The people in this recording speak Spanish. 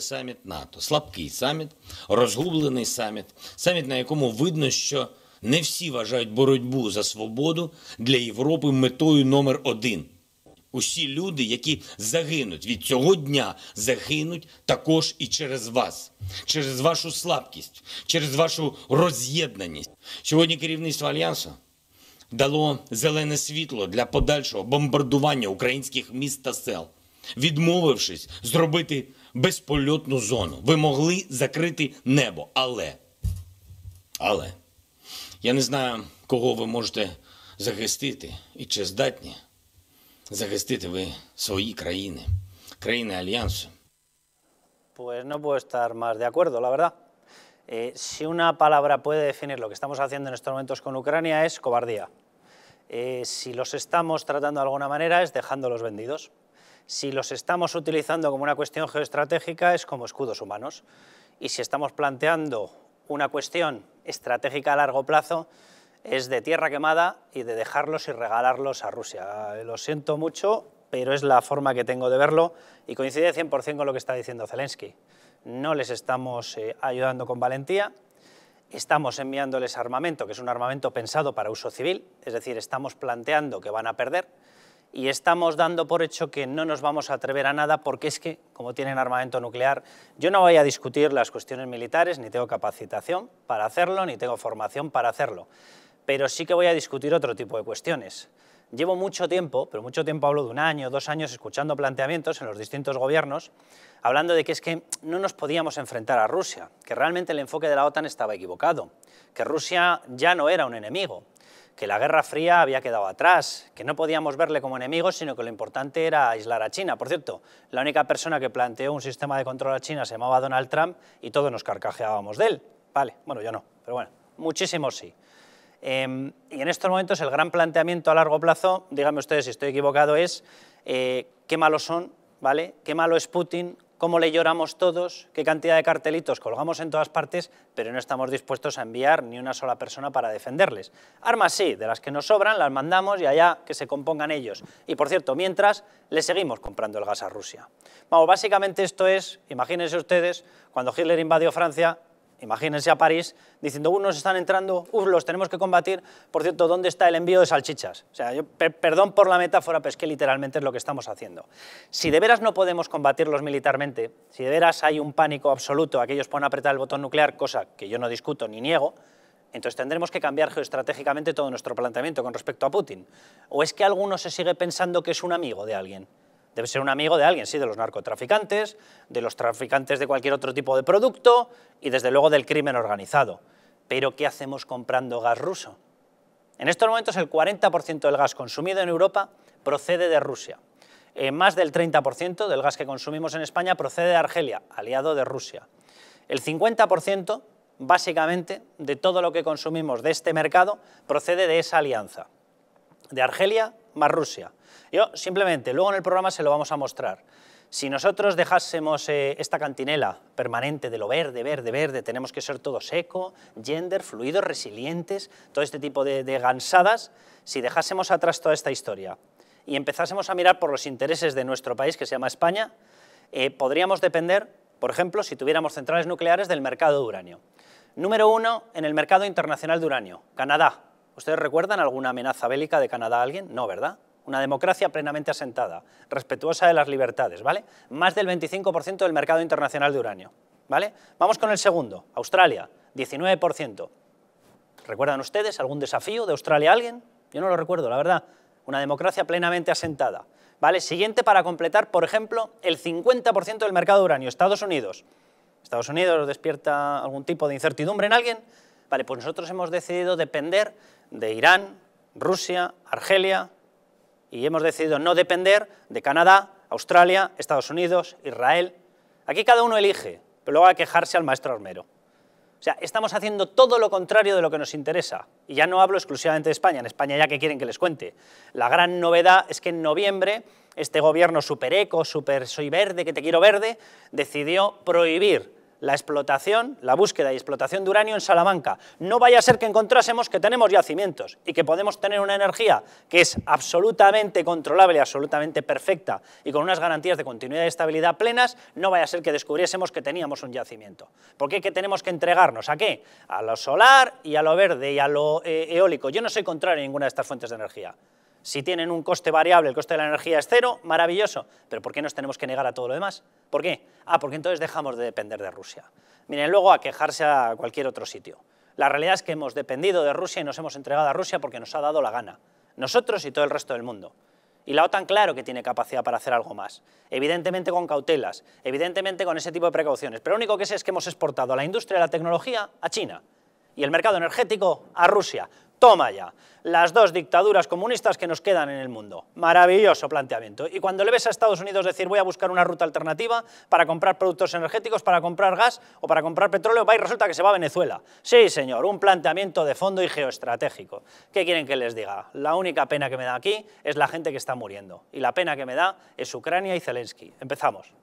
проти саміт НАТО, слабкий саміт, розгублений саміт, саміт, на якому видно, що не всі вважають боротьбу за свободу для Європи метою номер один. Усі люди, які загинуть від цього дня, загинуть також і через вас, через вашу слабкість, через вашу роз'єднаність. Сьогодні керівництво альянсу дало зелене світло для подальшого бомбардування українських міст та сел, відмовившись зробити безпольотну зону. Ви могли закрити небо. Але, але я не знаю, кого ви можете захистити і чи здатні захистити ви свої країни, країни Альянсу. Pues no puedo estar más de acuerdo, la verdad. Eh, si una palabra puede definir lo que estamos haciendo en estos momentos con Ucrania es cobardía. Eh, si los estamos tratando de alguna manera es dejándolos vendidos si los estamos utilizando como una cuestión geoestratégica es como escudos humanos. Y si estamos planteando una cuestión estratégica a largo plazo es de tierra quemada y de dejarlos y regalarlos a Rusia. Eh, lo siento mucho, pero es la forma que tengo de verlo y coincide 100% con lo que está diciendo Zelensky. No les estamos eh, ayudando con valentía, estamos enviándoles armamento, que es un armamento pensado para uso civil, es decir, estamos planteando que van a perder, y estamos dando por hecho que no nos vamos a atrever a nada porque es que, como tienen armamento nuclear, yo no voy a discutir las cuestiones militares, ni tengo capacitación para hacerlo, ni tengo formación para hacerlo, pero sí que voy a discutir otro tipo de cuestiones. Llevo mucho tiempo, pero mucho tiempo hablo de un año, dos años, escuchando planteamientos en los distintos gobiernos, hablando de que es que no nos podíamos enfrentar a Rusia, que realmente el enfoque de la OTAN estaba equivocado, que Rusia ya no era un enemigo, que la Guerra Fría había quedado atrás, que no podíamos verle como enemigos, sino que lo importante era aislar a China. Por cierto, la única persona que planteó un sistema de control a China se llamaba Donald Trump y todos nos carcajeábamos de él. Vale, bueno, yo no, pero bueno, muchísimos sí. Em, y en estos momentos el gran planteamiento a largo plazo, díganme ustedes si estoy equivocado, es eh, qué malos son, ¿vale? qué malo es Putin, cómo le lloramos todos, qué cantidad de cartelitos colgamos en todas partes, pero no estamos dispuestos a enviar ni una sola persona para defenderles. Armas sí, de las que nos sobran las mandamos y allá que se compongan ellos. Y por cierto, mientras, le seguimos comprando el gas a Rusia. Vamos, básicamente esto es, imagínense ustedes, cuando Hitler invadió Francia, Imagínense a París diciendo, unos están entrando, los tenemos que combatir. Por cierto, ¿dónde está el envío de salchichas? O sea, perdón por la metáfora, pero es que literalmente es lo que estamos haciendo. Si de veras no podemos combatirlos militarmente, si de veras hay un pánico absoluto, aquellos pueden apretar el botón nuclear, cosa que yo no discuto ni niego, entonces tendremos que cambiar geoestratégicamente todo nuestro planteamiento con respecto a Putin. ¿O es que alguno se sigue pensando que es un amigo de alguien? Debe ser un amigo de alguien, sí, de los narcotraficantes, de los traficantes de cualquier otro tipo de producto y desde luego del crimen organizado. Pero ¿qué hacemos comprando gas ruso? En estos momentos el 40% del gas consumido en Europa procede de Rusia. Eh, más del 30% del gas que consumimos en España procede de Argelia, aliado de Rusia. El 50% básicamente de todo lo que consumimos de este mercado procede de esa alianza, de Argelia más Rusia. Yo simplemente, luego en el programa se lo vamos a mostrar. Si nosotros dejásemos eh, esta cantinela permanente de lo verde, verde, verde, tenemos que ser todo seco, gender, fluidos, resilientes, todo este tipo de, gansadas, si dejásemos atrás toda esta historia y empezásemos a mirar por los intereses de nuestro país, que se llama España, eh, podríamos depender, por ejemplo, si tuviéramos centrales nucleares, del mercado de uranio. Número uno en el mercado internacional de uranio, Canadá, ¿Ustedes recuerdan alguna amenaza bélica de Canadá a alguien? No, ¿verdad? Una democracia plenamente asentada, respetuosa de las libertades, ¿vale? Más del 25% del mercado internacional de uranio, ¿vale? Vamos con el segundo, Australia, 19%. ¿Recuerdan ustedes algún desafío de Australia a alguien? Yo no lo recuerdo, la verdad. Una democracia plenamente asentada. ¿Vale? Siguiente para completar, por ejemplo, el 50% del mercado de uranio, Estados Unidos. ¿Estados Unidos despierta algún tipo de incertidumbre en alguien? Vale, pues nosotros hemos decidido depender de Irán, Rusia, Argelia, y hemos decidido no depender de Canadá, Australia, Estados Unidos, Israel. Aquí cada uno elige, pero luego a quejarse al maestro armero. O sea, estamos haciendo todo lo contrario de lo que nos interesa. Y ya no hablo exclusivamente de España, en España ya que quieren que les cuente. La gran novedad es que en noviembre este gobierno super eco, super soy verde, que te quiero verde, decidió prohibir la explotación, la búsqueda y explotación de uranio en Salamanca. No vaya a ser que encontrásemos que tenemos yacimientos y que podemos tener una energía que es absolutamente controlable, absolutamente perfecta y con unas garantías de continuidad y estabilidad plenas, no vaya a ser que descubriésemos que teníamos un yacimiento. ¿Por qué que tenemos que entregarnos? ¿A qué? A lo solar y a lo verde y a lo eh, eólico. Yo no soy contrario a ninguna de estas fuentes de energía. Si tienen un coste variable, el coste de la energía es cero, maravilloso. Pero ¿por qué nos tenemos que negar a todo lo demás? ¿Por qué? Ah, porque entonces dejamos de depender de Rusia. Miren, luego a quejarse a cualquier otro sitio. La realidad es que hemos dependido de Rusia y nos hemos entregado a Rusia porque nos ha dado la gana. Nosotros y todo el resto del mundo. Y la OTAN claro que tiene capacidad para hacer algo más. Evidentemente con cautelas, evidentemente con ese tipo de precauciones. Pero lo único que sé es que hemos exportado la industria de la tecnología a China y el mercado energético a Rusia, Toma ya, las dos dictaduras comunistas que nos quedan en el mundo. Maravilloso planteamiento. Y cuando le ves a Estados Unidos decir voy a buscar una ruta alternativa para comprar productos energéticos, para comprar gas o para comprar petróleo, va y resulta que se va a Venezuela. Sí, señor, un planteamiento de fondo y geoestratégico. ¿Qué quieren que les diga? La única pena que me da aquí es la gente que está muriendo. Y la pena que me da es Ucrania y Zelensky. Empezamos.